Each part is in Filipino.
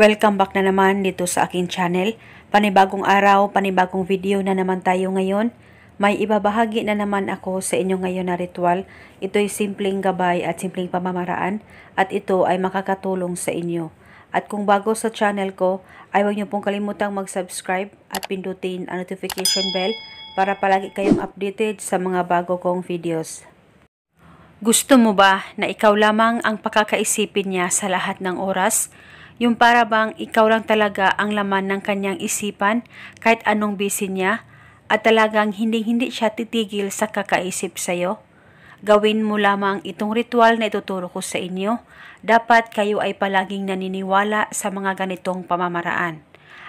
Welcome back na naman dito sa akin channel. Panibagong araw, panibagong video na naman tayo ngayon. May ibabahagi na naman ako sa inyo ngayon na ritual. Ito'y simpleng gabay at simpleng pamamaraan at ito ay makakatulong sa inyo. At kung bago sa channel ko, ay huwag niyo pong kalimutang mag-subscribe at pindutin ang notification bell para palagi kayong updated sa mga bago kong videos. Gusto mo ba na ikaw lamang ang pakakaisipin niya sa lahat ng oras? Yung para bang ikaw lang talaga ang laman ng kanyang isipan kahit anong busy niya at talagang hindi-hindi siya titigil sa kakaisip sa'yo. Gawin mo lamang itong ritual na ituturo ko sa inyo. Dapat kayo ay palaging naniniwala sa mga ganitong pamamaraan.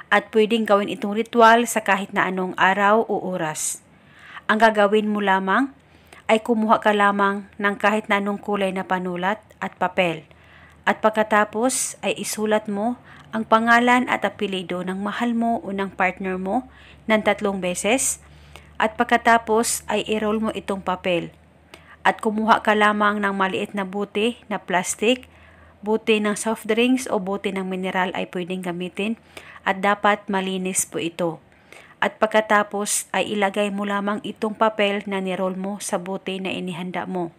At pwedeng gawin itong ritual sa kahit na anong araw o oras. Ang gagawin mo lamang ay kumuha ka lamang ng kahit na anong kulay na panulat at papel at pagkatapos ay isulat mo ang pangalan at apelido ng mahal mo o ng partner mo ng tatlong beses. At pagkatapos ay i-roll mo itong papel. At kumuha ka lamang ng maliit na bote na plastic, bote ng soft drinks o bote ng mineral ay pwedeng gamitin at dapat malinis po ito. At pagkatapos ay ilagay mo lamang itong papel na ni-roll mo sa bote na inihanda mo.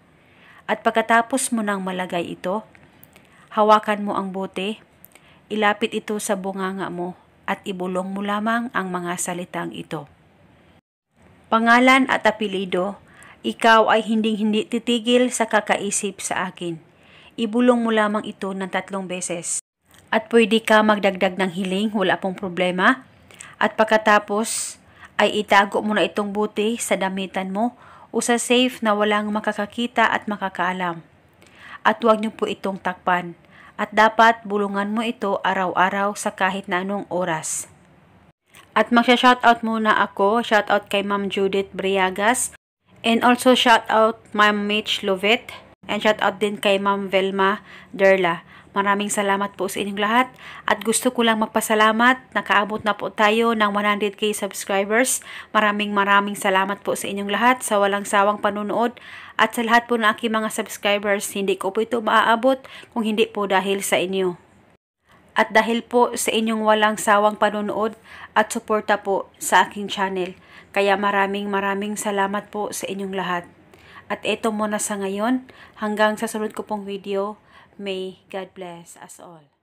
At pagkatapos mo nang malagay ito, Hawakan mo ang bote, ilapit ito sa bunganga mo at ibulong mo lamang ang mga salitang ito. Pangalan at apelido, ikaw ay hinding-hindi titigil sa kakaisip sa akin. Ibulong mo lamang ito ng tatlong beses. At pwede ka magdagdag ng hiling, wala pong problema. At pagkatapos ay itago mo na itong buti sa damitan mo o sa safe na walang makakakita at makakaalam. At huwag niyo po itong takpan at dapat bulungan mo ito araw-araw sa kahit na anong oras. At magsha-shoutout muna ako, shoutout kay Ma'am Judith Briagas and also shoutout Ma'am Mitch Lovett, And shout out din kay Ma'am Velma Derla. Maraming salamat po sa inyong lahat at gusto ko lang magpasalamat. Nakaabot na po tayo ng 100k subscribers. Maraming maraming salamat po sa inyong lahat sa walang sawang panunood at sa lahat po ng aking mga subscribers. Hindi ko po ito maaabot kung hindi po dahil sa inyo. At dahil po sa inyong walang sawang panunood at suporta po sa aking channel. Kaya maraming maraming salamat po sa inyong lahat. At ito muna sa ngayon. Hanggang sa sunod ko pong video, may God bless us all.